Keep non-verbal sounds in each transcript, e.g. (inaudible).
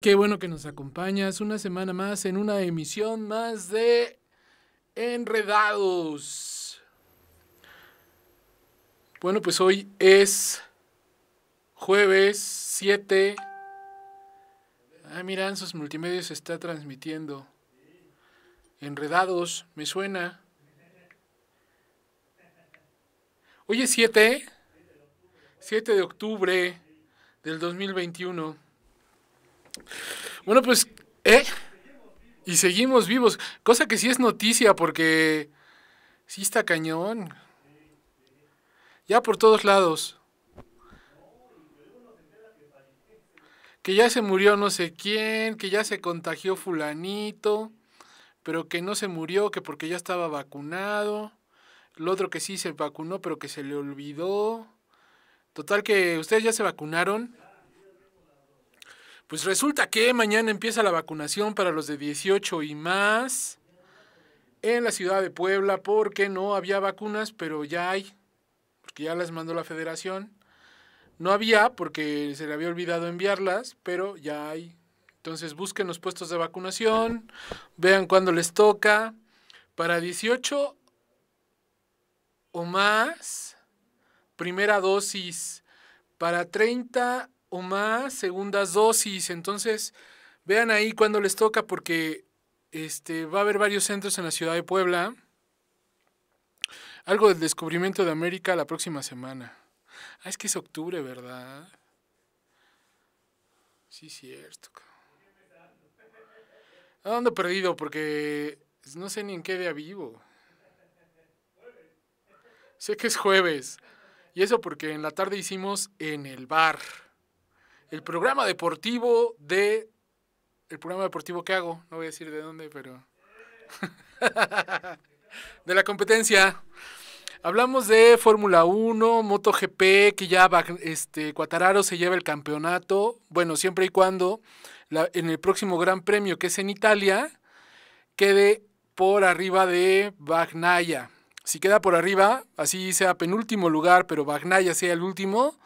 Qué bueno que nos acompañas una semana más en una emisión más de Enredados. Bueno, pues hoy es jueves 7. Ah, miran, sus multimedios se está transmitiendo. Enredados, me suena. Hoy es 7. 7 de octubre del 2021. Bueno, pues, ¿eh? Y seguimos vivos, cosa que sí es noticia porque sí está cañón. Ya por todos lados. Que ya se murió no sé quién, que ya se contagió fulanito, pero que no se murió, que porque ya estaba vacunado. El otro que sí se vacunó, pero que se le olvidó. Total que ustedes ya se vacunaron. Pues resulta que mañana empieza la vacunación para los de 18 y más en la ciudad de Puebla porque no había vacunas, pero ya hay, porque ya las mandó la federación. No había porque se le había olvidado enviarlas, pero ya hay. Entonces busquen los puestos de vacunación, vean cuándo les toca. Para 18 o más, primera dosis. Para 30 o más segundas dosis. Entonces, vean ahí cuando les toca porque este, va a haber varios centros en la ciudad de Puebla. Algo del descubrimiento de América la próxima semana. Ah, es que es octubre, ¿verdad? Sí, cierto. he ah, perdido porque no sé ni en qué día vivo. Sé que es jueves. Y eso porque en la tarde hicimos en el bar el programa deportivo de... El programa deportivo que hago, no voy a decir de dónde, pero... (laughs) de la competencia. Hablamos de Fórmula 1, MotoGP, que ya este, Cuatararo se lleva el campeonato. Bueno, siempre y cuando en el próximo Gran Premio, que es en Italia, quede por arriba de Bagnaya. Si queda por arriba, así sea penúltimo lugar, pero Bagnaya sea el último,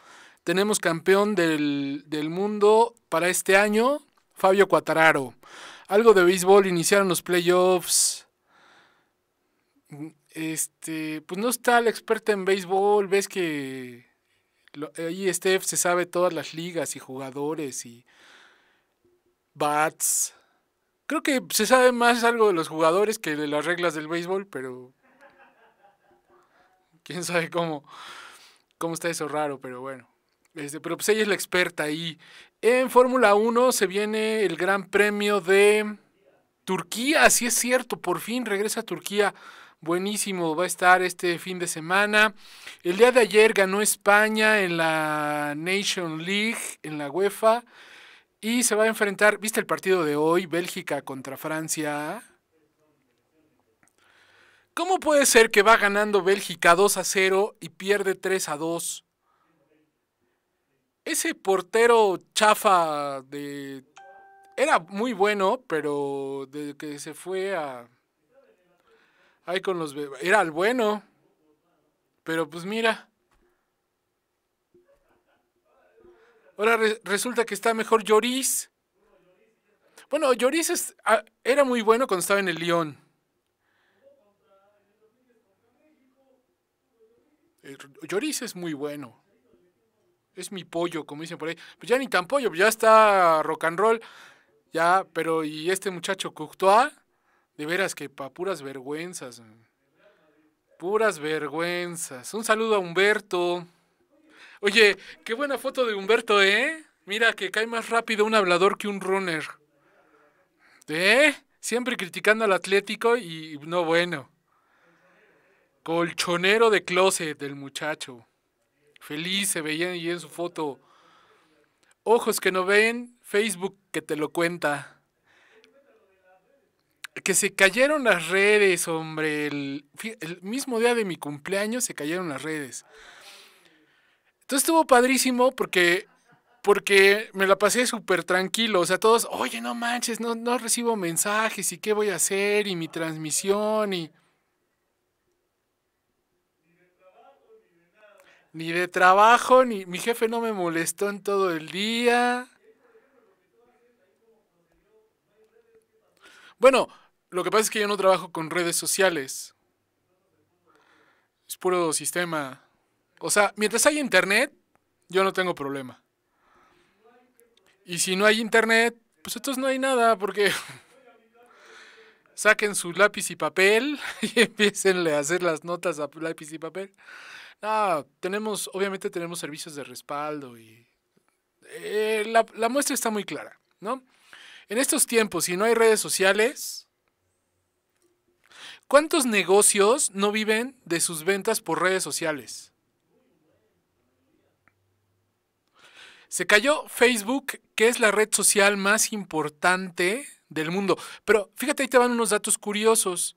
tenemos campeón del, mundo para este año, Fabio Cuatararo. Algo de béisbol, iniciaron los playoffs. Este, pues no está la experta en béisbol, ves que ahí Steph se sabe todas las ligas y jugadores y bats. Creo que se sabe más algo de los jugadores que de las reglas del béisbol, pero quién sabe cómo cómo está eso raro, pero bueno. Este, pero pues ella es la experta ahí. En Fórmula 1 se viene el Gran Premio de Turquía, así es cierto, por fin regresa a Turquía. Buenísimo, va a estar este fin de semana. El día de ayer ganó España en la Nation League, en la UEFA. Y se va a enfrentar, ¿viste el partido de hoy? Bélgica contra Francia. ¿Cómo puede ser que va ganando Bélgica 2 a 0 y pierde 3 a 2? Ese portero chafa de... Era muy bueno, pero desde que se fue a... Ahí con los... Era el bueno. Pero pues mira. Ahora resulta que está mejor Lloris. Bueno, Lloris es, ah, era muy bueno cuando estaba en el León. Eh, Lloris es muy bueno es mi pollo, como dicen por ahí. Pues ya ni tan pollo, ya está rock and roll. Ya, pero y este muchacho Coctois, de veras que pa puras vergüenzas. Mm. Puras vergüenzas. Un saludo a Humberto. Oye, qué buena foto de Humberto, ¿eh? Mira que cae más rápido un hablador que un runner. ¿Eh? Siempre criticando al Atlético y no bueno. Colchonero de closet del muchacho. Feliz se veía y en su foto. Ojos que no ven, Facebook que te lo cuenta. Que se cayeron las redes, hombre. El, mismo día de mi cumpleaños se cayeron las redes. Entonces estuvo padrísimo porque porque me la pasé súper tranquilo. O sea, todos, oye, no manches, no, no recibo mensajes y qué voy a hacer y mi transmisión y... ni de trabajo, ni mi jefe no me molestó en todo el día. Bueno, lo que pasa es que yo no trabajo con redes sociales. Es puro sistema. O sea, mientras hay internet, yo no tengo problema. Y si no hay internet, pues entonces no hay nada, porque (laughs) saquen su lápiz y papel (laughs) y empiecen a hacer las notas a lápiz y papel. Ah, tenemos, obviamente tenemos servicios de respaldo y eh, la, la, muestra está muy clara, ¿no? En estos tiempos, si no hay redes sociales, ¿cuántos negocios no viven de sus ventas por redes sociales? Se cayó Facebook, que es la red social más importante del mundo. Pero fíjate, ahí te van unos datos curiosos.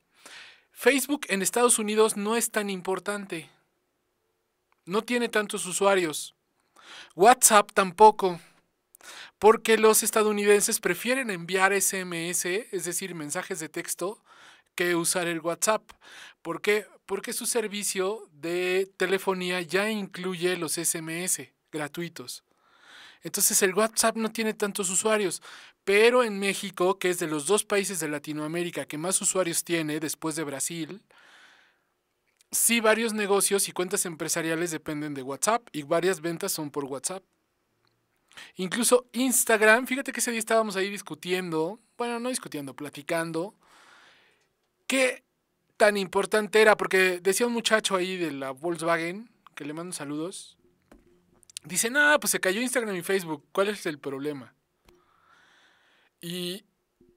Facebook en Estados Unidos no es tan importante no tiene tantos usuarios. WhatsApp tampoco, porque los estadounidenses prefieren enviar SMS, es decir, mensajes de texto, que usar el WhatsApp. ¿Por qué? Porque su servicio de telefonía ya incluye los SMS gratuitos. Entonces el WhatsApp no tiene tantos usuarios, pero en México, que es de los dos países de Latinoamérica que más usuarios tiene después de Brasil, sí varios negocios y cuentas empresariales dependen de WhatsApp y varias ventas son por WhatsApp. Incluso Instagram, fíjate que ese día estábamos ahí discutiendo, bueno, no discutiendo, platicando, qué tan importante era, porque decía un muchacho ahí de la Volkswagen, que le mando saludos, dice, nada, pues se cayó Instagram y Facebook, ¿cuál es el problema? Y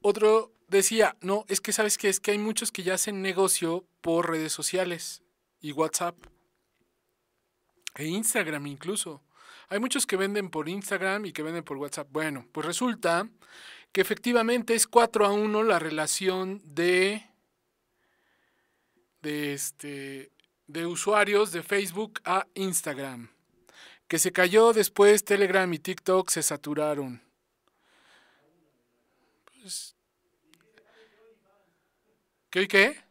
otro decía, no, es que sabes que es que hay muchos que ya hacen negocio por redes sociales y WhatsApp e Instagram incluso. Hay muchos que venden por Instagram y que venden por WhatsApp. Bueno, pues resulta que efectivamente es 4 a 1 la relación de de este de usuarios de Facebook a Instagram. Que se cayó después Telegram y TikTok se saturaron. Pues, ¿Qué y qué?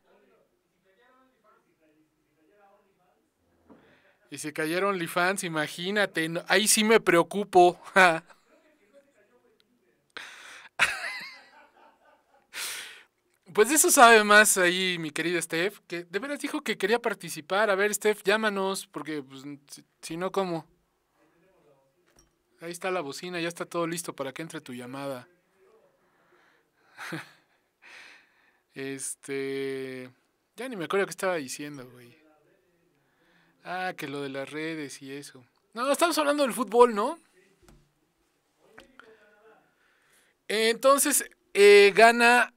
Y se cayeron fans, imagínate. ahí sí me preocupo. (laughs) Pues eso sabe más ahí mi querida Steph, que de veras dijo que quería participar. A ver, Steph, llámanos, porque pues, si no, ¿cómo? Ahí está la bocina, ya está todo listo para que entre tu llamada. (laughs) este... Ya ni me acuerdo qué estaba diciendo, güey. Ah, que lo de las redes y eso. No, estamos hablando del fútbol, ¿no? Entonces, eh, gana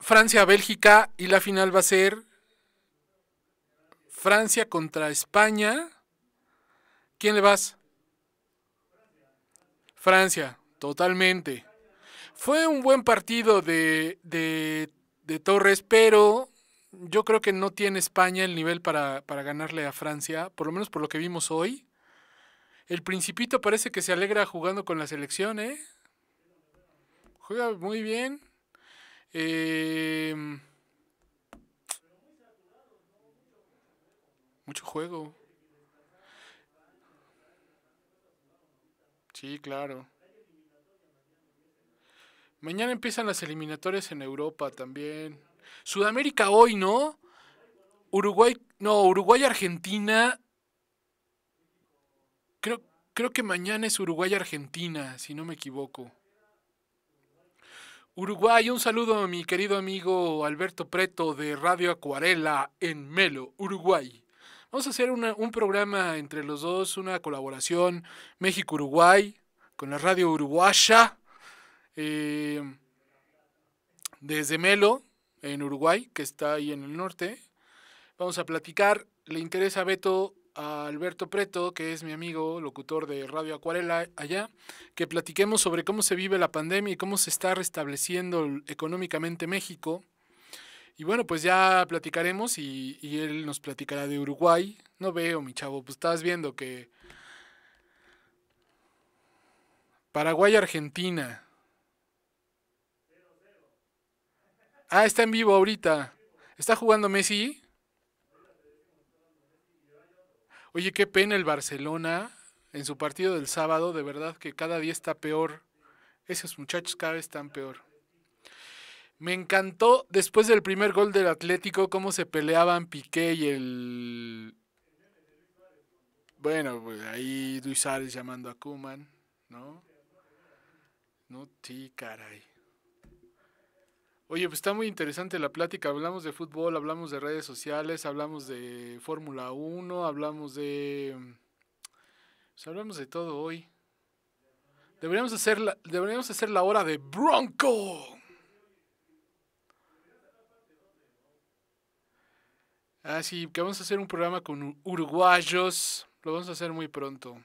Francia a Bélgica y la final va a ser Francia contra España. ¿Quién le vas? Francia, totalmente. Fue un buen partido de, de, de Torres, pero yo creo que no tiene España el nivel para, ganarle a Francia, por lo menos por lo que vimos hoy. El Principito parece que se alegra jugando con la selección, ¿eh? Juega muy bien. Em, mucho juego. Sí, claro. Mañana empiezan las eliminatorias en Europa también. Sudamérica hoy, ¿no? Uruguay, no, Uruguay-Argentina. Creo, creo que mañana es Uruguay-Argentina, si no me equivoco. Uruguay, un saludo a mi querido amigo Alberto Preto de Radio Acuarela en Melo, Uruguay. Vamos a hacer una, un programa entre los dos, una colaboración México-Uruguay con la radio uruguaya eh, desde Melo en Uruguay, que está ahí en el norte. Vamos a platicar. Le interesa a Beto a Alberto Preto, que es mi amigo, locutor de Radio Acuarela allá, que platiquemos sobre cómo se vive la pandemia y cómo se está restableciendo económicamente México. Y bueno, pues ya platicaremos y, él nos platicará de Uruguay. No veo, mi chavo, pues estás viendo que... Paraguay, Argentina. Ah, está en vivo ahorita. ¿Está jugando Messi? Oye, qué pena el Barcelona en su partido del sábado. De verdad que cada día está peor. Esos muchachos cada vez están peor. Me encantó después del primer gol del Atlético cómo se peleaban Piqué y el... Bueno, pues ahí Luis llamando a Kuman, ¿no? No, sí, caray. Oye, pues está muy interesante la plática. Hablamos de fútbol, hablamos de redes sociales, hablamos de Fórmula 1, hablamos de... Mm, pues, hablamos de todo hoy. Deberíamos hacer la, deberíamos hacer la hora de Bronco. Ah, sí, que vamos a hacer un programa con uruguayos. Lo vamos a hacer muy pronto.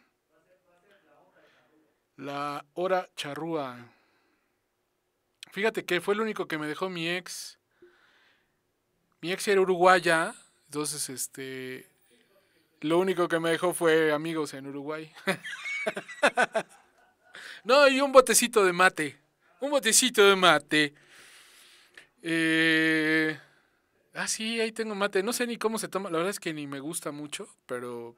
La hora charrúa. Fíjate que fue el único que me dejó mi ex. Mi ex era uruguaya, entonces este lo único que me dejó fue amigos en Uruguay. (laughs) no, y un botecito de mate. Un botecito de mate. Eh, ah, sí, ahí tengo mate. No sé ni cómo se toma. La verdad es que ni me gusta mucho, pero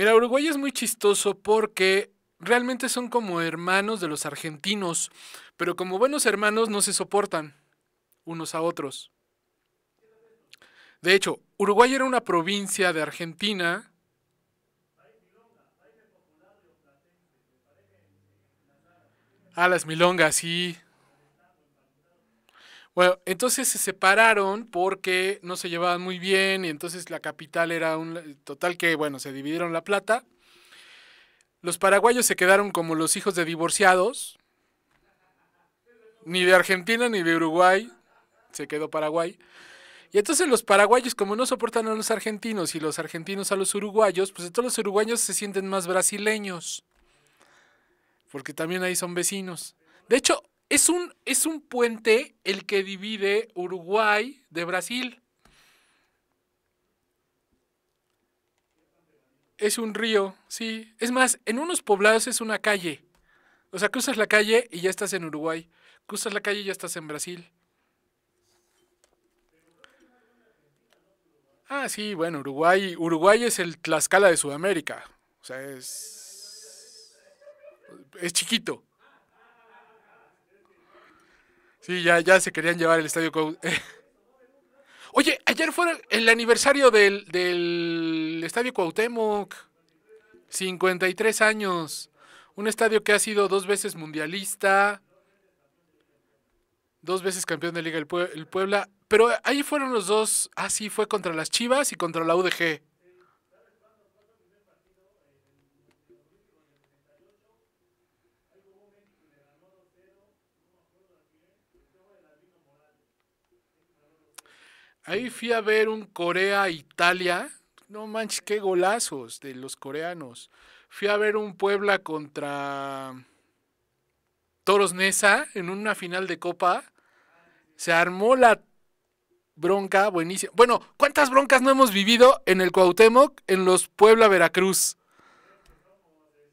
Mira, Uruguay es muy chistoso porque realmente son como hermanos de los argentinos, pero como buenos hermanos no se soportan unos a otros. De hecho, Uruguay era una provincia de Argentina. Ah, las milongas, sí. Bueno, entonces se separaron porque no se llevaban muy bien y entonces la capital era un... Eh, total que, bueno, se dividieron la plata. Los paraguayos se quedaron como los hijos de divorciados. Ni de Argentina ni de Uruguay. Se quedó Paraguay. Y entonces los paraguayos, como no soportan a los argentinos y los argentinos a los uruguayos, pues todos los uruguayos se sienten más brasileños. Porque también ahí son vecinos. De hecho, es un, es un puente el que divide Uruguay de Brasil. Es un río, sí. Es más, en unos poblados es una calle. O sea, cruzas la calle y ya estás en Uruguay. Cruzas la calle y ya estás en Brasil. Ah, sí, bueno, Uruguay, Uruguay es el Tlaxcala de Sudamérica. O sea, es es chiquito. Sí, ya, ya se querían llevar el estadio eh. Oye, ayer fue el aniversario del, estadio Cuauhtémoc. 53 años. Un estadio que ha sido dos veces mundialista, dos veces campeón de liga el, Puebla. Pero ahí fueron los dos. Así ah, fue contra las Chivas y contra la UDG. Ahí fui a ver un Corea-Italia. No manches, qué golazos de los coreanos. Fui a ver un Puebla contra Toros Nesa en una final de Copa. Se armó la bronca buenísima. Bueno, ¿cuántas broncas no hemos vivido en el Cuauhtémoc, en los Puebla-Veracruz?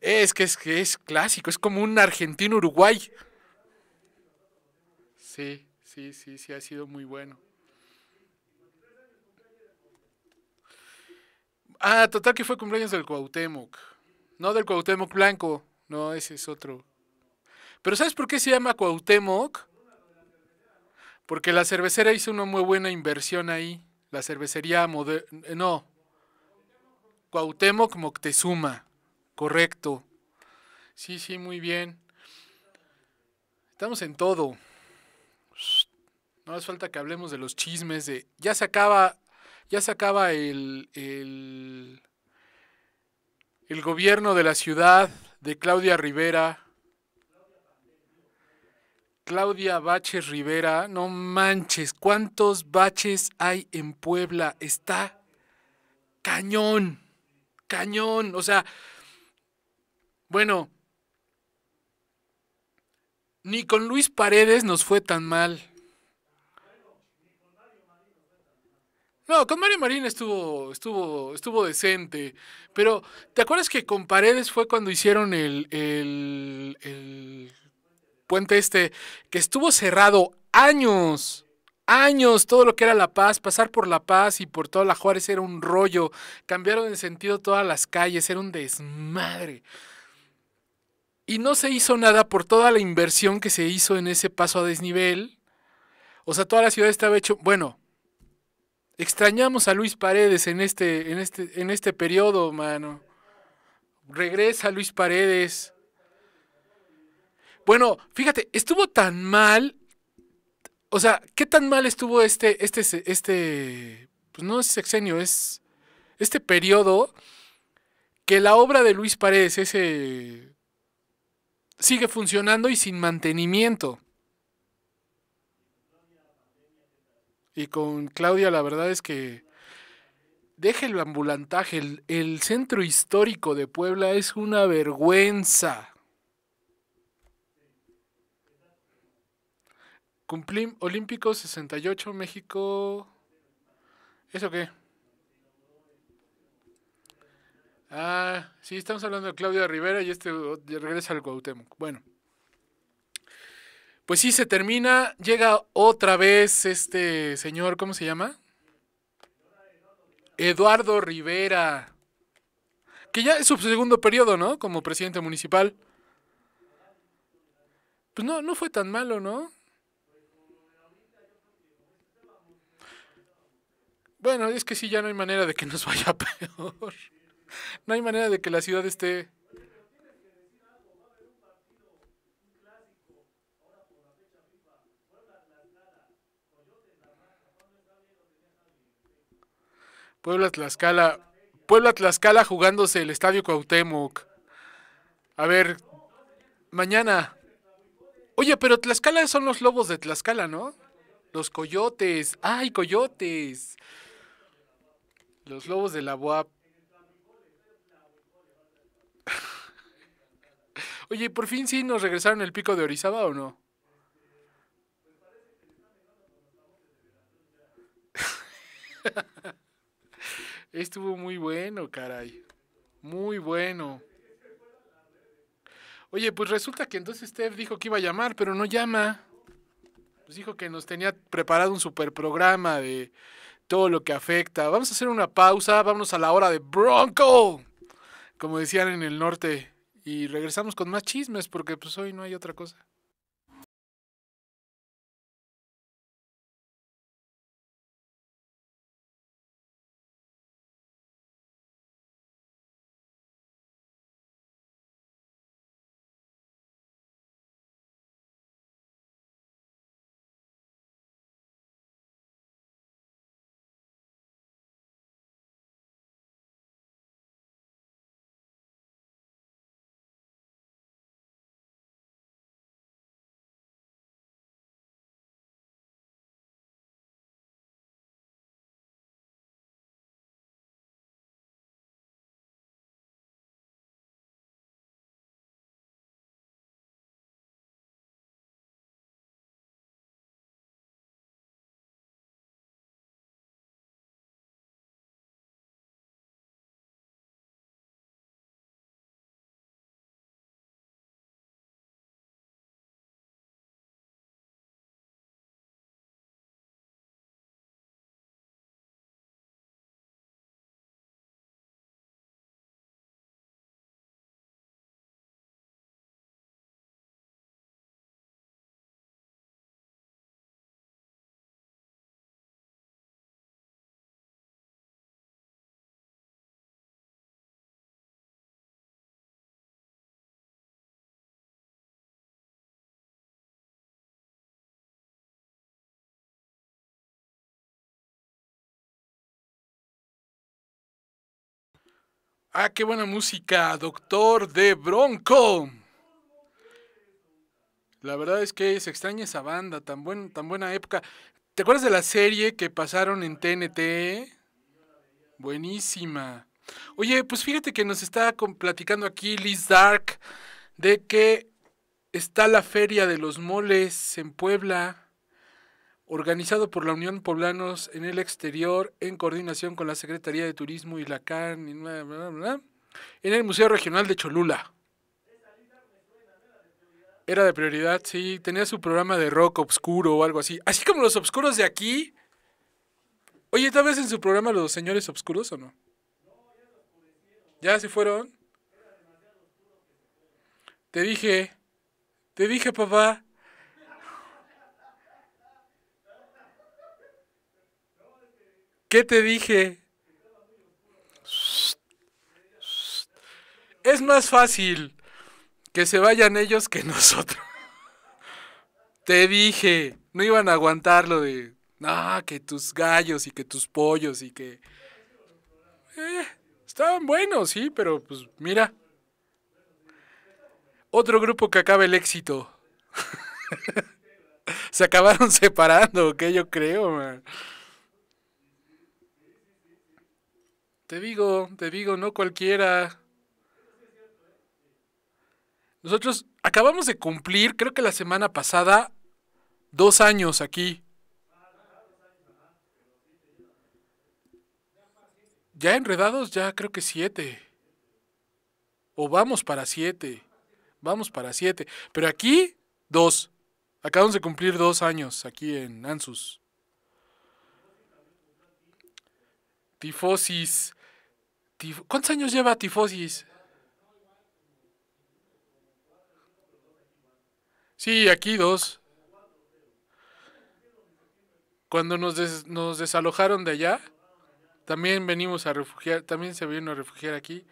Es que, es que es clásico, es como un argentino-Uruguay. Sí, sí, sí, sí, ha sido muy bueno. Ah, total que fue cumpleaños del Cuauhtémoc. No del Cuauhtémoc blanco. No, ese es otro. Pero ¿sabes por qué se llama Cuauhtémoc? Porque la cervecera hizo una muy buena inversión ahí. La cervecería moderna. Eh, no. Cuauhtémoc Moctezuma. Correcto. Sí, sí, muy bien. Estamos en todo. No hace falta que hablemos de los chismes de. Ya se acaba ya se acaba el, el gobierno de la ciudad de Claudia Rivera. Claudia Baches Rivera, no manches, ¿cuántos baches hay en Puebla? Está cañón, cañón, o sea, bueno, ni con Luis Paredes nos fue tan mal. No, con Mario Marín estuvo, estuvo, estuvo decente. Pero, ¿te acuerdas que con Paredes fue cuando hicieron el, el, el puente este que estuvo cerrado años? años todo lo que era La Paz, pasar por La Paz y por toda la Juárez era un rollo, cambiaron de sentido todas las calles, era un desmadre. Y no se hizo nada por toda la inversión que se hizo en ese paso a desnivel. O sea, toda la ciudad estaba hecho, bueno, Extrañamos a Luis Paredes en este, en este, en este periodo, mano. Regresa Luis Paredes. Bueno, fíjate, estuvo tan mal. O sea, ¿qué tan mal estuvo este, este, este, pues no es sexenio, es este periodo que la obra de Luis Paredes, ese, sigue funcionando y sin mantenimiento. Y con Claudia, la verdad es que deje el ambulantaje. El, el centro histórico de Puebla es una vergüenza. Cumplim Olímpico 68, México. ¿Eso qué? Ah, sí, estamos hablando de Claudia Rivera y este regresa al Cuauhtémoc. Bueno. Pues sí, se termina. Llega otra vez este señor, ¿cómo se llama? Eduardo Rivera. Que ya es su segundo periodo, ¿no? Como presidente municipal. Pues no, no fue tan malo, ¿no? Bueno, es que sí, ya no hay manera de que nos vaya (laughs) peor. No hay manera de que la ciudad esté Puebla Tlaxcala. Puebla Tlaxcala jugándose el Estadio Cuauhtémoc. A ver, mañana. Oye, pero Tlaxcala son los lobos de Tlaxcala, ¿no? Los coyotes. ¡Ay, coyotes! Los lobos de la UAP. (laughs) Oye, por fin sí nos regresaron el pico de Orizaba o no? (laughs) Estuvo muy bueno, caray. Muy bueno. Oye, pues resulta que entonces Steph dijo que iba a llamar, pero no llama. Nos pues dijo que nos tenía preparado un super programa de todo lo que afecta. Vamos a hacer una pausa, vámonos a la hora de Bronco, como decían en el norte. Y regresamos con más chismes, porque pues hoy no hay otra cosa. Ah, qué buena música, Doctor de Bronco. La verdad es que se extraña esa banda, tan, tan buena época. ¿Te acuerdas de la serie que pasaron en TNT? Buenísima. Oye, pues fíjate que nos está platicando aquí Liz Dark de que está la feria de los moles en Puebla organizado por la Unión Poblanos en el Exterior en coordinación con la Secretaría de Turismo y la CAN, en el Museo Regional de Cholula. Era de prioridad, sí. Tenía su programa de rock obscuro o algo así. Así como los obscuros de aquí. Oye, ¿tal vez en su programa los señores obscuros o no? ¿Ya se fueron? Te dije, te dije, papá. ¿Qué te dije? Es más fácil que se vayan ellos que nosotros. (laughs) Te dije, no iban a aguantar lo de, ah, que tus gallos y que tus pollos y que... Eh, estaban buenos, sí, pero pues mira. Otro grupo que acaba el éxito. (laughs) se acabaron separando, que yo creo, man. Te digo, te digo, no cualquiera. Nosotros acabamos de cumplir, creo que la semana pasada, dos años aquí. Ya enredados, ya creo que siete. O vamos para siete. Vamos para siete. Pero aquí, dos. Acabamos de cumplir dos años aquí en Ansus. Tifosis. ¿Cuántos años lleva tifosis? Sí, aquí dos. Cuando nos, nos desalojaron de allá, también venimos a refugiar, también se vino a refugiar aquí.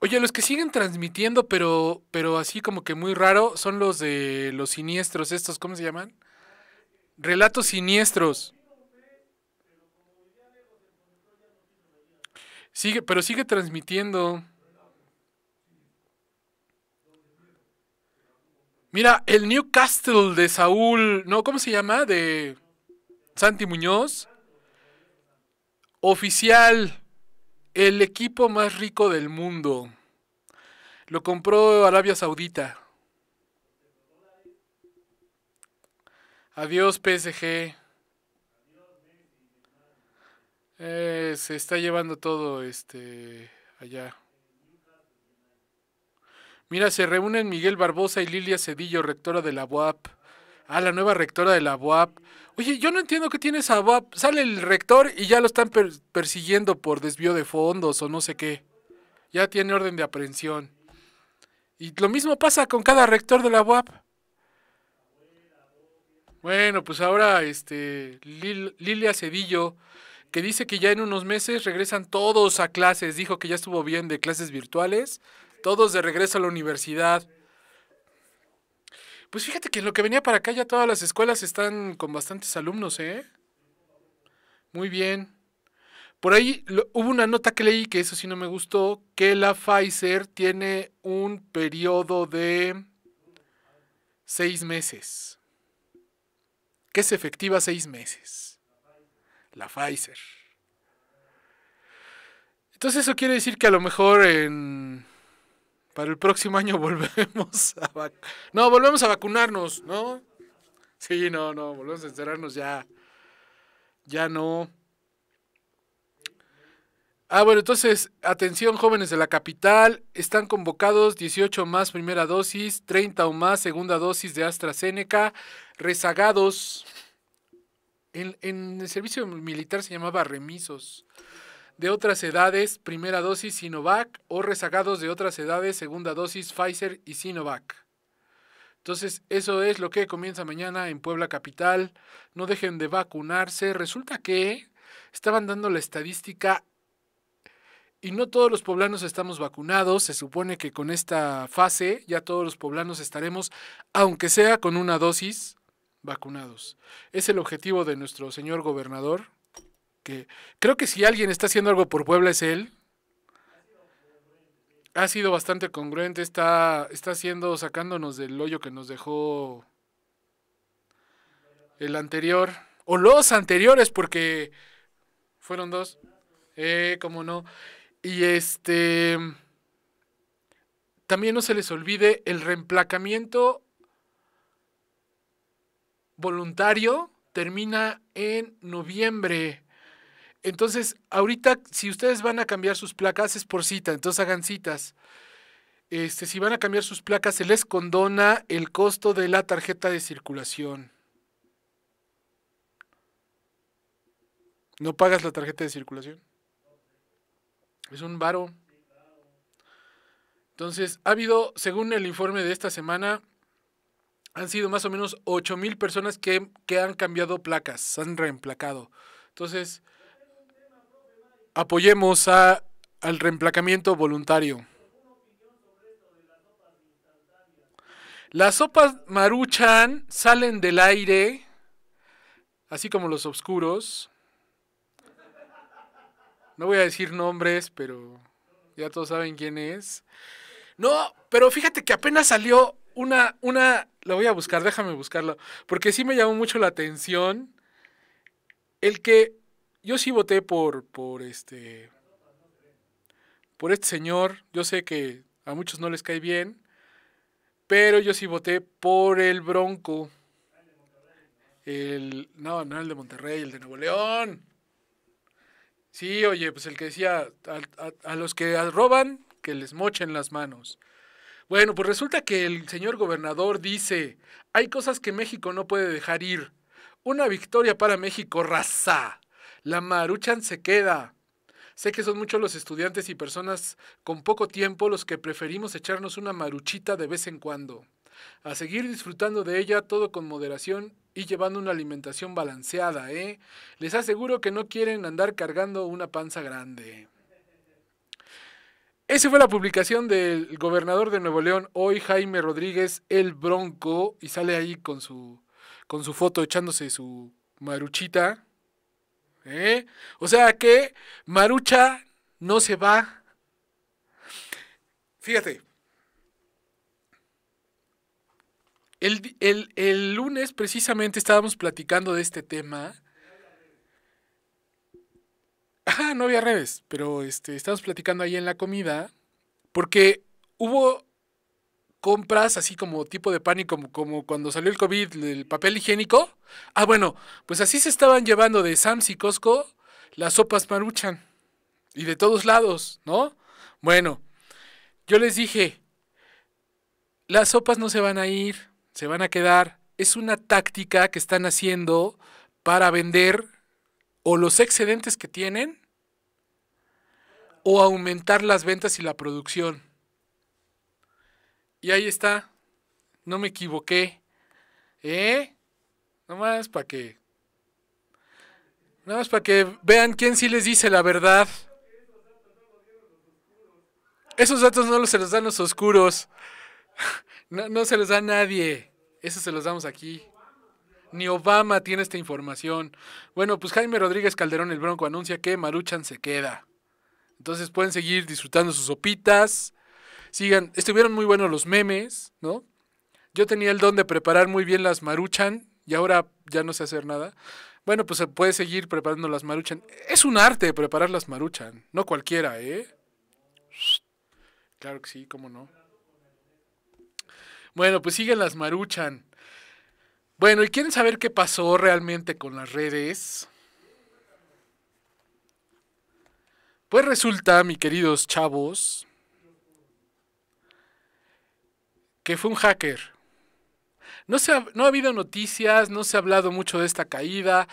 Oye, los que siguen transmitiendo, pero, pero así como que muy raro, son los de los siniestros, estos, ¿cómo se llaman? Relatos siniestros. Sigue, pero sigue transmitiendo. Mira, el Newcastle de Saúl, no, ¿cómo se llama? De Santi Muñoz. Oficial, el equipo más rico del mundo. Lo compró Arabia Saudita. Adiós PSG. Eh, se está llevando todo este allá. Mira, se reúnen Miguel Barbosa y Lilia Cedillo, rectora de la UAP. Ah, la nueva rectora de la UAP. Oye, yo no entiendo qué tiene esa UAP. Sale el rector y ya lo están persiguiendo por desvío de fondos o no sé qué. Ya tiene orden de aprehensión. Y lo mismo pasa con cada rector de la UAP. Bueno, pues ahora este Lilia Cedillo que dice que ya en unos meses regresan todos a clases. Dijo que ya estuvo bien de clases virtuales, todos de regreso a la universidad. Pues fíjate que en lo que venía para acá ya todas las escuelas están con bastantes alumnos, ¿eh? Muy bien. Por ahí hubo una nota que leí, que eso sí no me gustó, que la Pfizer tiene un periodo de seis meses. Que es efectiva seis meses la Pfizer. Entonces eso quiere decir que a lo mejor en... Para el próximo año (laughs) volvemos a No, volvemos a vacunarnos, ¿no? Sí, no, no, volvemos a encerrarnos ya. Ya no. Ah, bueno, entonces, atención jóvenes de la capital, están convocados 18 más primera dosis, 30 o más segunda dosis de AstraZeneca, rezagados. En, el servicio militar se llamaba remisos. De otras edades, primera dosis Sinovac o rezagados de otras edades, segunda dosis Pfizer y Sinovac. Entonces, eso es lo que comienza mañana en Puebla Capital. No dejen de vacunarse. Resulta que estaban dando la estadística y no todos los poblanos estamos vacunados. Se supone que con esta fase ya todos los poblanos estaremos, aunque sea con una dosis vacunados. Es el objetivo de nuestro señor gobernador, que creo que si alguien está haciendo algo por Puebla es él. Ha sido bastante congruente, está, está haciendo, sacándonos del hoyo que nos dejó el anterior, o los anteriores, porque fueron dos, eh, cómo no. Y este, también no se les olvide el reemplacamiento voluntario termina en noviembre. Entonces, ahorita, si ustedes van a cambiar sus placas, es por cita, entonces hagan citas. Este, si van a cambiar sus placas, se les condona el costo de la tarjeta de circulación. ¿No pagas la tarjeta de circulación? Es un varo. Entonces, ha habido, según el informe de esta semana, han sido más o menos 8 mil personas que, han cambiado placas, han reemplacado. Entonces, apoyemos a, al reemplacamiento voluntario. Las sopas maruchan salen del aire, así como los oscuros. No voy a decir nombres, pero ya todos saben quién es. No, pero fíjate que apenas salió una, una, la voy a buscar, déjame buscarla, porque sí me llamó mucho la atención el que yo sí voté por, por este, por este señor, yo sé que a muchos no les cae bien, pero yo sí voté por el Bronco. El, no, no el de Monterrey, el de Nuevo León. Sí, oye, pues el que decía, a, a los que roban, que les mochen las manos. Bueno, pues resulta que el señor gobernador dice, hay cosas que México no puede dejar ir. Una victoria para México, raza. La maruchan se queda. Sé que son muchos los estudiantes y personas con poco tiempo los que preferimos echarnos una maruchita de vez en cuando. A seguir disfrutando de ella todo con moderación y llevando una alimentación balanceada, ¿eh? Les aseguro que no quieren andar cargando una panza grande. Esa fue la publicación del gobernador de Nuevo León, hoy Jaime Rodríguez, el Bronco, y sale ahí con su, con su foto echándose su maruchita. ¿eh? O sea que Marucha no se va. Fíjate. El, el lunes precisamente estábamos platicando de este tema Ajá, no había redes, pero este, platicando ahí en la comida, porque hubo compras así como tipo de pánico, como, como cuando salió el COVID, el papel higiénico. Ah, bueno, pues así se estaban llevando de Sams y Costco las sopas maruchan. Y de todos lados, ¿no? Bueno, yo les dije, las sopas no se van a ir, se van a quedar. Es una táctica que están haciendo para vender o los excedentes que tienen o aumentar las ventas y la producción. Y ahí está. No me equivoqué. ¿Eh? Nomás para que. para que vean quién sí les dice la verdad. Esos datos no se los dan los oscuros. (laughs) No, no se los da nadie. Eso se los damos aquí. Ni Obama tiene esta información. Bueno, pues Jaime Rodríguez Calderón el Bronco anuncia que Maruchan se queda. Entonces pueden seguir disfrutando sus sopitas. Sigan, estuvieron muy buenos los memes, ¿no? Yo tenía el don de preparar muy bien las Maruchan y ahora ya no sé hacer nada. Bueno, pues se puede seguir preparando las Maruchan. Es un arte preparar las Maruchan, no cualquiera, ¿eh? Claro que sí, cómo no. Bueno, pues siguen las Maruchan. Bueno, ¿y quieren saber qué pasó realmente con las redes? Pues resulta, mi queridos chavos, que fue un hacker. No, se ha, no ha habido noticias, no se ha hablado mucho de esta caída.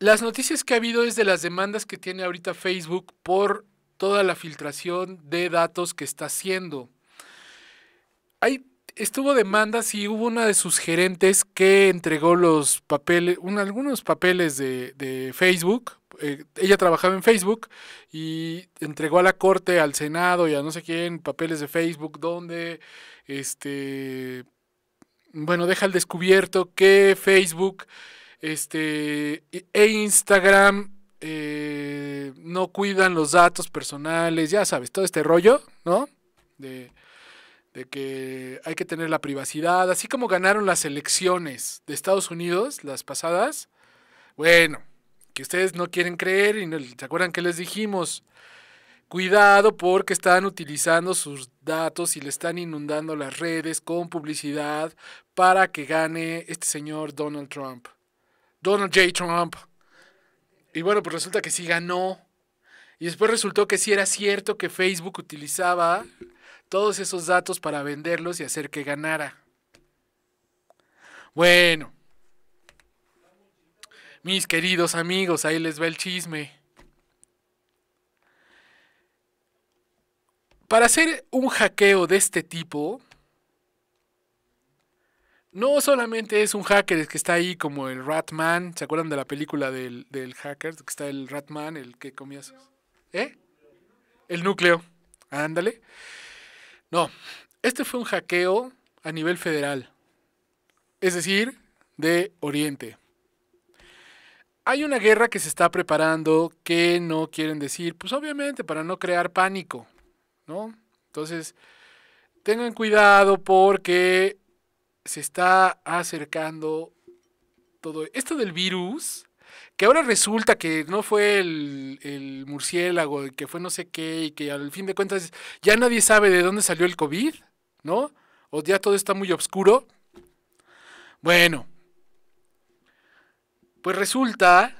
Las noticias que ha habido es de las demandas que tiene ahorita Facebook por toda la filtración de datos que está haciendo. Hay estuvo demandas y hubo una de sus gerentes que entregó los papeles, algunos papeles de, Facebook. Eh, ella trabajaba en Facebook y entregó a la corte, al Senado y a no sé quién papeles de Facebook donde, este, bueno, deja el descubierto que Facebook este, e, e Instagram eh, no cuidan los datos personales, ya sabes, todo este rollo, ¿no? De, de que hay que tener la privacidad, así como ganaron las elecciones de Estados Unidos, las pasadas, bueno, que ustedes no quieren creer y se acuerdan que les dijimos, cuidado porque están utilizando sus datos y le están inundando las redes con publicidad para que gane este señor Donald Trump, Donald J. Trump. Y bueno, pues resulta que sí ganó. Y después resultó que sí era cierto que Facebook utilizaba todos esos datos para venderlos y hacer que ganara. Bueno, mis queridos amigos, ahí les va el chisme. Para hacer un hackeo de este tipo, no solamente es un hacker que está ahí como el Ratman. ¿Se acuerdan de la película del, hacker? Que está el Ratman, el que comía ¿Eh? El núcleo. Ándale. No, este fue un hackeo a nivel federal, es decir, de Oriente. Hay una guerra que se está preparando que no quieren decir, pues obviamente para no crear pánico, ¿no? Entonces, tengan cuidado porque se está acercando todo esto del virus que ahora resulta que no fue el, el murciélago, que fue no sé qué, y que al fin de cuentas ya nadie sabe de dónde salió el COVID, ¿no? O ya todo está muy oscuro. Bueno, pues resulta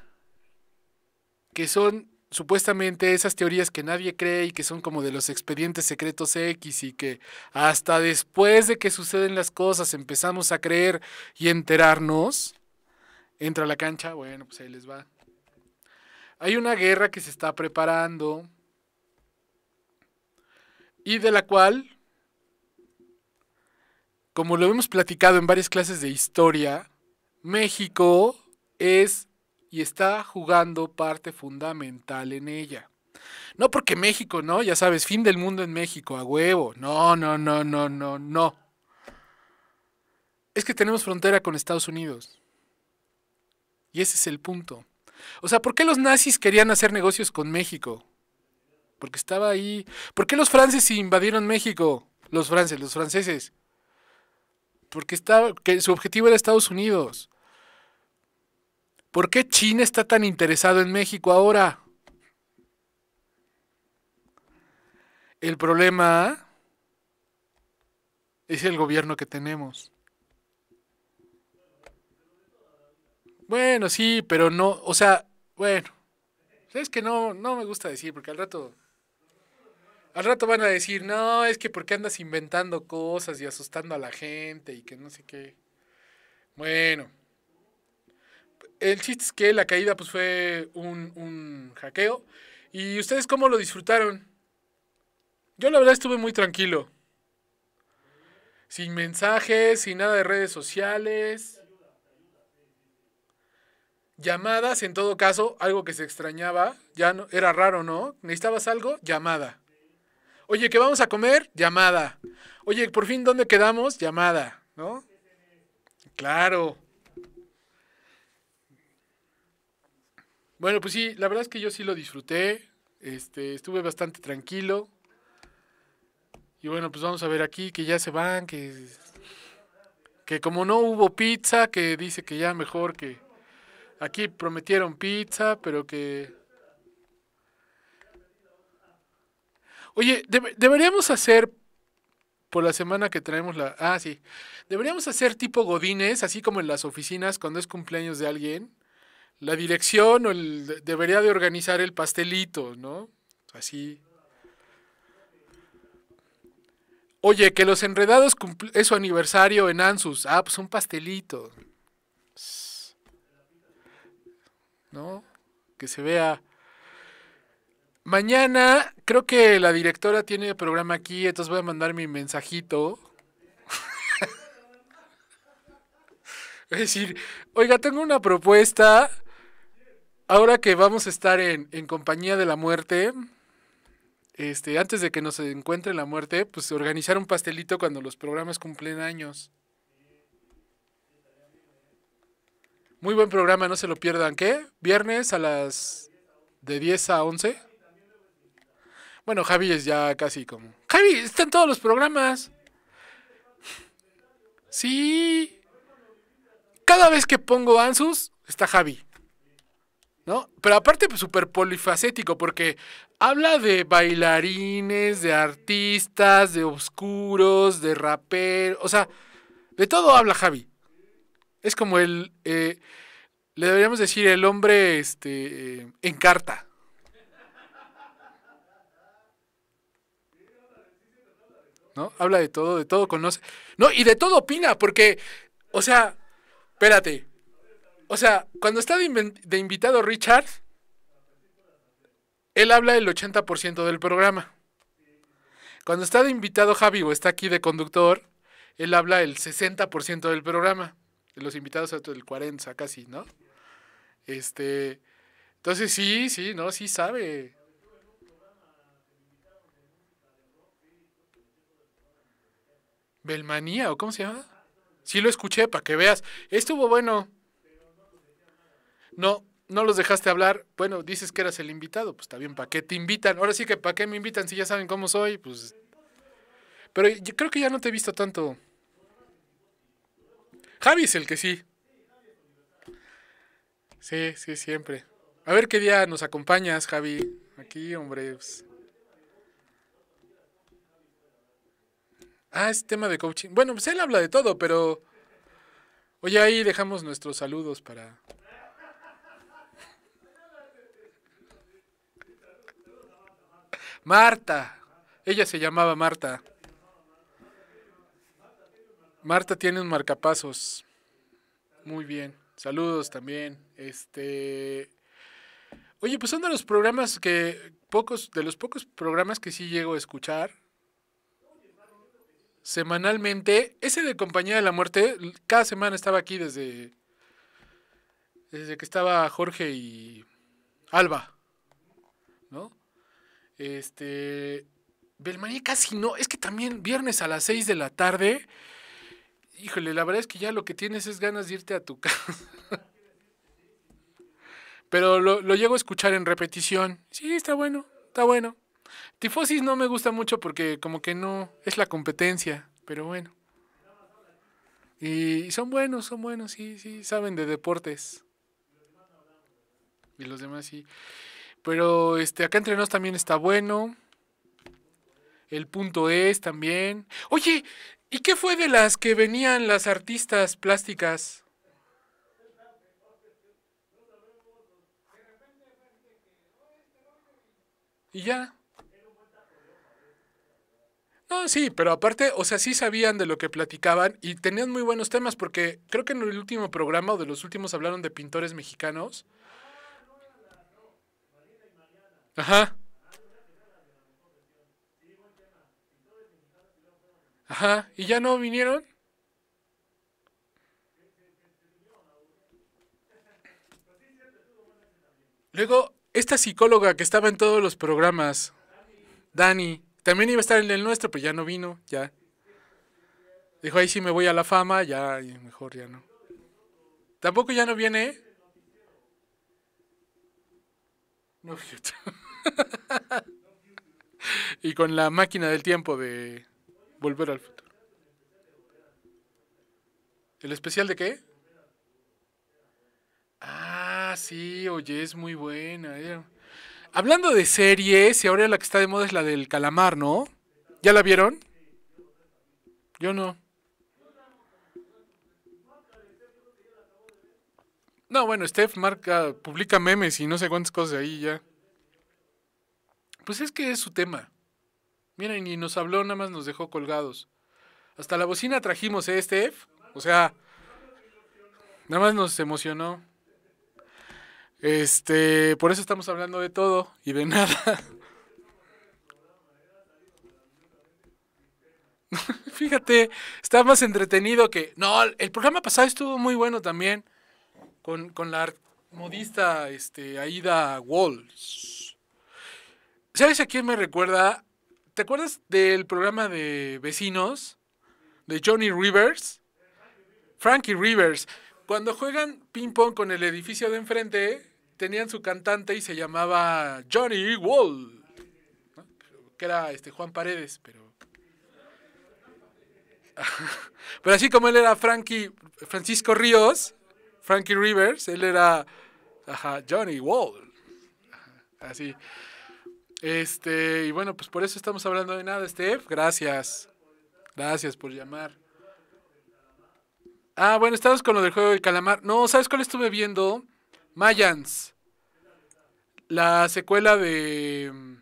que son supuestamente esas teorías que nadie cree y que son como de los expedientes secretos X y que hasta después de que suceden las cosas empezamos a creer y enterarnos, entra a la cancha, bueno, pues ahí les va. Hay una guerra que se está preparando y de la cual, como lo hemos platicado en varias clases de historia, México es y está jugando parte fundamental en ella. No porque México, ¿no? Ya sabes, fin del mundo en México, a huevo. No, no, no, no, no, no. Es que tenemos frontera con Estados Unidos. Y ese es el punto. O sea, ¿por qué los nazis querían hacer negocios con México? Porque estaba ahí. ¿Por qué los franceses invadieron México? Los franceses, los franceses. Porque estaba, que su objetivo era Estados Unidos. ¿Por qué China está tan interesado en México ahora? El problema es el gobierno que tenemos. Bueno, sí, pero no, o sea, bueno. Es que no, no me gusta decir, porque al rato. Al rato van a decir, no, es que porque andas inventando cosas y asustando a la gente y que no sé qué. Bueno. El chiste es que la caída pues fue un, un hackeo. ¿Y ustedes cómo lo disfrutaron? Yo la verdad estuve muy tranquilo. Sin mensajes, sin nada de redes sociales. Llamadas, en todo caso, algo que se extrañaba, ya no, era raro, ¿no? ¿Necesitabas algo? Llamada. Oye, ¿qué vamos a comer? Llamada. Oye, por fin, ¿dónde quedamos? Llamada, ¿no? Claro. Bueno, pues sí, la verdad es que yo sí lo disfruté. Este, estuve bastante tranquilo. Y bueno, pues vamos a ver aquí que ya se van, que que como no hubo pizza, que dice que ya mejor que Aquí prometieron pizza, pero que... Oye, deberíamos hacer por la semana que traemos la... Ah, sí. Deberíamos hacer tipo godines, así como en las oficinas cuando es cumpleaños de alguien. La dirección debería de organizar el pastelito, ¿no? Así. Oye, que los enredados cumple... su aniversario en Ansus. Ah, pues un pastelito. ¿no? Que se vea. Mañana creo que la directora tiene el programa aquí, entonces voy a mandar mi mensajito. (laughs) es decir, oiga, tengo una propuesta. Ahora que vamos a estar en, compañía de la muerte, este, antes de que nos encuentre la muerte, pues organizar un pastelito cuando los programas cumplen años. Muy buen programa, no se lo pierdan. ¿Qué? ¿Viernes a las de 10 a 11? Bueno, Javi es ya casi como... Javi, está en todos los programas. Sí. Cada vez que pongo Ansus, está Javi. ¿No? Pero aparte, pues, súper polifacético, porque habla de bailarines, de artistas, de oscuros, de raperos, o sea, de todo habla Javi. Es como el. Eh, le deberíamos decir el hombre este, eh, en carta. ¿No? Habla de todo, de todo conoce. No, y de todo opina, porque, o sea, espérate. O sea, cuando está de, de invitado Richard, él habla el 80% del programa. Cuando está de invitado Javi o está aquí de conductor, él habla el 60% del programa los invitados del 40 casi, ¿no? Este, entonces sí, sí, no, sí sabe. Belmanía, ¿o cómo se llama? Sí lo escuché, para que veas. Estuvo bueno. No, no los dejaste hablar. Bueno, dices que eras el invitado, pues está bien, ¿para qué te invitan? Ahora sí que ¿para qué me invitan si ya saben cómo soy? Pues... Pero yo creo que ya no te he visto tanto. Javi es el que sí. Sí, sí, siempre. A ver qué día nos acompañas, Javi. Aquí, hombre. Pues. Ah, es tema de coaching. Bueno, pues él habla de todo, pero. Oye, ahí dejamos nuestros saludos para. Marta. Ella se llamaba Marta. Marta tiene un marcapasos. Muy bien. Saludos también. Este. Oye, pues son de los programas que. Pocos, de los pocos programas que sí llego a escuchar. Semanalmente. Ese de Compañía de la Muerte, cada semana estaba aquí desde. Desde que estaba Jorge y. Alba. ¿No? Este. Belmanía casi no. Es que también viernes a las seis de la tarde híjole, la verdad es que ya lo que tienes es ganas de irte a tu (laughs) casa. Pero lo, llego a escuchar en repetición. Sí, está bueno, está bueno. Tifosis no me gusta mucho porque como que no es la competencia, pero bueno. Y son buenos, son buenos, sí, sí, saben de deportes. Y los demás sí. Pero este acá entre nos también está bueno. El punto es también. Oye, ¿Y qué fue de las que venían las artistas plásticas? Y ya. No, sí, pero aparte, o sea, sí sabían de lo que platicaban y tenían muy buenos temas, porque creo que en el último programa o de los últimos hablaron de pintores mexicanos. Ajá. Ajá, ¿y ya no vinieron? Luego, esta psicóloga que estaba en todos los programas, Dani, también iba a estar en el nuestro, pero ya no vino, ya. Dijo, ahí sí me voy a la fama, ya, mejor ya no. Tampoco ya no viene. ¿eh? No, (laughs) y con la máquina del tiempo de Volver al futuro. ¿El especial de qué? Ah, sí, oye, es muy buena. Eh. Hablando de series, y ahora la que está de moda es la del calamar, ¿no? ¿Ya la vieron? Yo no. No, bueno, Steph marca, publica memes y no sé cuántas cosas ahí ya. Pues es que es su tema. Miren, y nos habló, nada más nos dejó colgados. Hasta la bocina trajimos, este ¿eh, f O sea, nada más nos emocionó. Este, por eso estamos hablando de todo y de (laughs) nada. (laughs) Fíjate, está más entretenido que. No, el programa pasado estuvo muy bueno también. Con, la modista este, Aida Walls. ¿Sabes a quién me recuerda? ¿Te acuerdas del programa de vecinos de Johnny Rivers? Frankie Rivers. Cuando juegan ping-pong con el edificio de enfrente, tenían su cantante y se llamaba Johnny Wall, que era este, Juan Paredes, pero... (laughs) pero así como él era Frankie, Francisco Ríos, Frankie Rivers, él era ajá, Johnny Wall. así. Este, y bueno, pues por eso estamos hablando de nada, Steph. Gracias. Gracias por llamar. Ah, bueno, estamos con lo del juego del calamar. No, ¿sabes cuál estuve viendo? Mayans. La secuela de mm,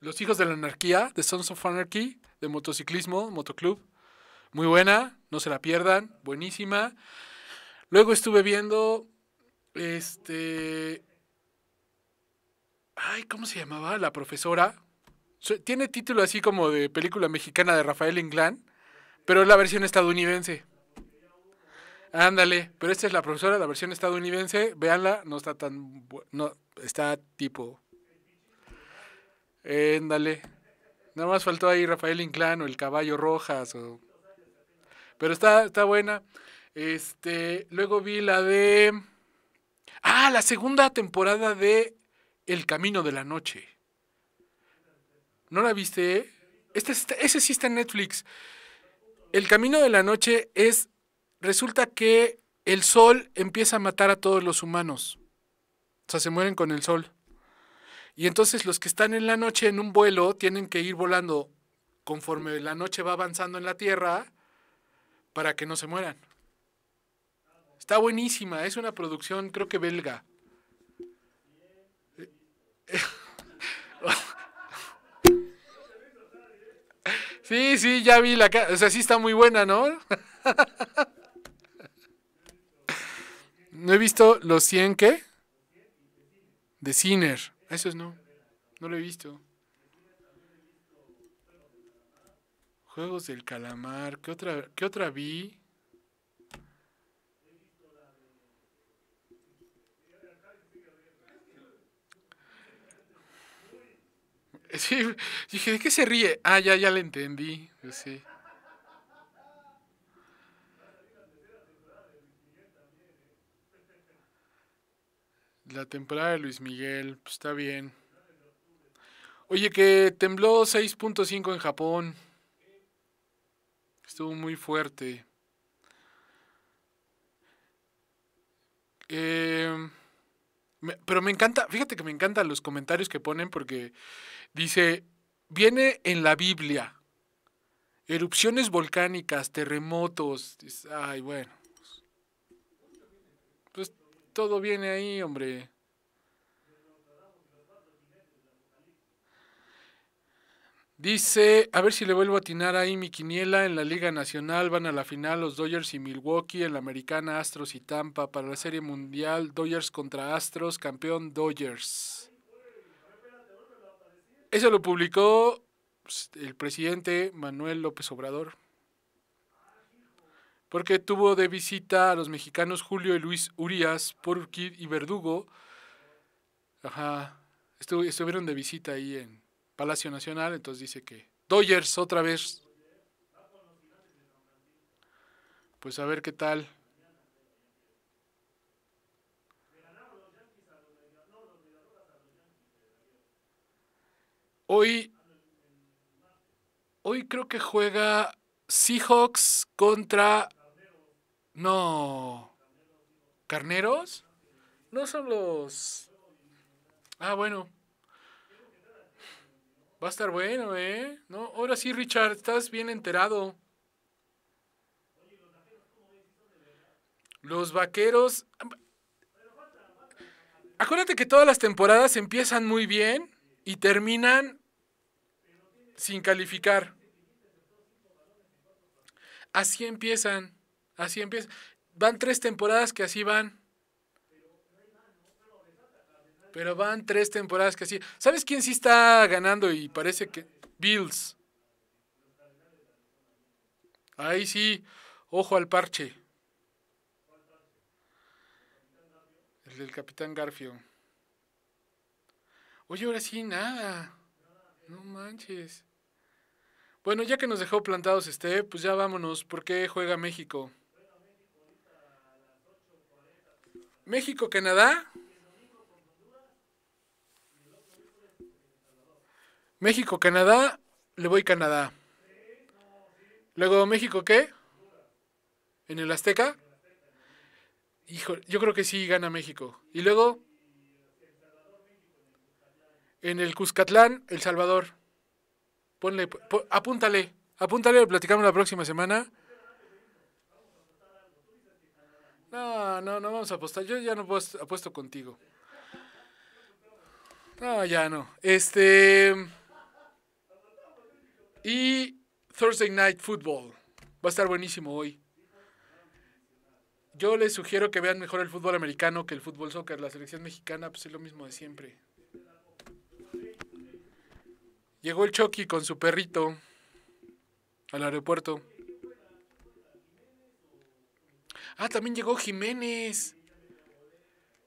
Los Hijos de la Anarquía, de Sons of Anarchy, de motociclismo, motoclub. Muy buena, no se la pierdan, buenísima. Luego estuve viendo este Ay, ¿cómo se llamaba? La profesora. Tiene título así como de película mexicana de Rafael Inglán, pero es la versión estadounidense. Ándale, pero esta es la profesora, la versión estadounidense. Véanla, no está tan. No, está tipo. Ándale. Nada más faltó ahí Rafael Inclán o El Caballo Rojas. O... Pero está, está buena. Este, luego vi la de. Ah, la segunda temporada de el Camino de la Noche. ¿No la viste? Este ese sí está en Netflix. El Camino de la Noche es, resulta que el sol empieza a matar a todos los humanos. O sea, se mueren con el sol. Y entonces los que están en la noche en un vuelo tienen que ir volando conforme la noche va avanzando en la Tierra para que no se mueran. Está buenísima, es una producción creo que belga. Sí, sí, ya vi la cara. O sea, sí está muy buena, ¿no? No he visto los 100 qué? De Ciner. es no. No lo he visto. Juegos del calamar. ¿Qué otra, qué otra vi? (laughs) Sí, dije, ¿de qué se ríe? Ah, ya, ya le entendí. Pues sí. La temporada de Luis Miguel, pues está bien. Oye, que tembló 6.5 en Japón. Estuvo muy fuerte. Eh, pero me encanta, fíjate que me encantan los comentarios que ponen porque dice, viene en la Biblia, erupciones volcánicas, terremotos, ay, bueno. Pues, pues todo viene ahí, hombre. Dice, a ver si le vuelvo a atinar ahí mi quiniela. En la Liga Nacional van a la final los Dodgers y Milwaukee. En la Americana, Astros y Tampa. Para la Serie Mundial, Dodgers contra Astros, campeón Dodgers. Eso lo publicó pues, el presidente Manuel López Obrador. Porque tuvo de visita a los mexicanos Julio y Luis Urias, Porquid y Verdugo. Ajá. Estuvieron de visita ahí en, Palacio Nacional, entonces dice que Dodgers otra vez. Pues a ver qué tal. Hoy, hoy creo que juega Seahawks contra... No. ¿Carneros? No son los... Ah, bueno. Va a estar bueno, ¿eh? No, ahora sí, Richard, estás bien enterado. Los vaqueros. Acuérdate que todas las temporadas empiezan muy bien y terminan sin calificar. Así empiezan. Así empiezan. Van tres temporadas que así van. Pero van tres temporadas que así. ¿Sabes quién sí está ganando y parece que. Bills. Ahí sí, ojo al parche. El del capitán Garfio. Oye, ahora sí, nada. No manches. Bueno, ya que nos dejó plantados este, pues ya vámonos. ¿Por qué juega México? México, Canadá. México, Canadá, le voy Canadá. Luego México, ¿qué? En el Azteca. Hijo, yo creo que sí gana México. Y luego en el Cuscatlán, El Salvador. Ponle, apúntale, apúntale, platicamos la próxima semana. No, no, no vamos a apostar. Yo ya no apuesto contigo. No, ya no. Este. Y Thursday Night Football. Va a estar buenísimo hoy. Yo les sugiero que vean mejor el fútbol americano que el fútbol soccer. La selección mexicana pues es lo mismo de siempre. Llegó el Chucky con su perrito al aeropuerto. Ah, también llegó Jiménez.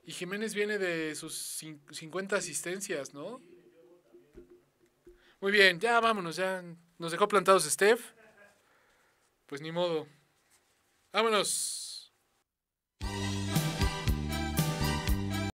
Y Jiménez viene de sus 50 asistencias, ¿no? Muy bien, ya vámonos, ya nos dejó plantados Steph. Pues ni modo. Vámonos.